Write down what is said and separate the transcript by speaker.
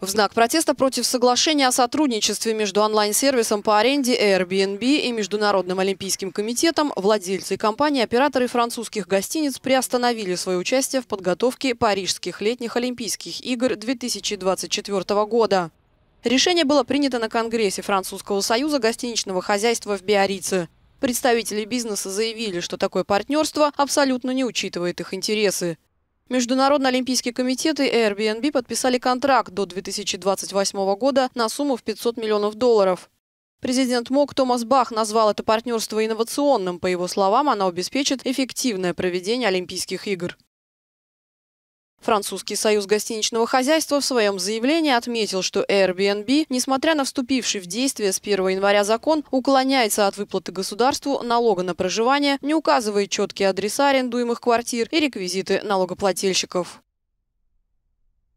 Speaker 1: В знак протеста против соглашения о сотрудничестве между онлайн-сервисом по аренде Airbnb и Международным олимпийским комитетом владельцы компании, операторы французских гостиниц приостановили свое участие в подготовке парижских летних Олимпийских игр 2024 года. Решение было принято на Конгрессе Французского союза гостиничного хозяйства в Биорице. Представители бизнеса заявили, что такое партнерство абсолютно не учитывает их интересы. Международный олимпийский комитет и Airbnb подписали контракт до 2028 года на сумму в 500 миллионов долларов. Президент МОК Томас Бах назвал это партнерство инновационным. По его словам, оно обеспечит эффективное проведение Олимпийских игр. Французский союз гостиничного хозяйства в своем заявлении отметил, что Airbnb, несмотря на вступивший в действие с 1 января закон, уклоняется от выплаты государству налога на проживание, не указывает четкие адреса арендуемых квартир и реквизиты налогоплательщиков.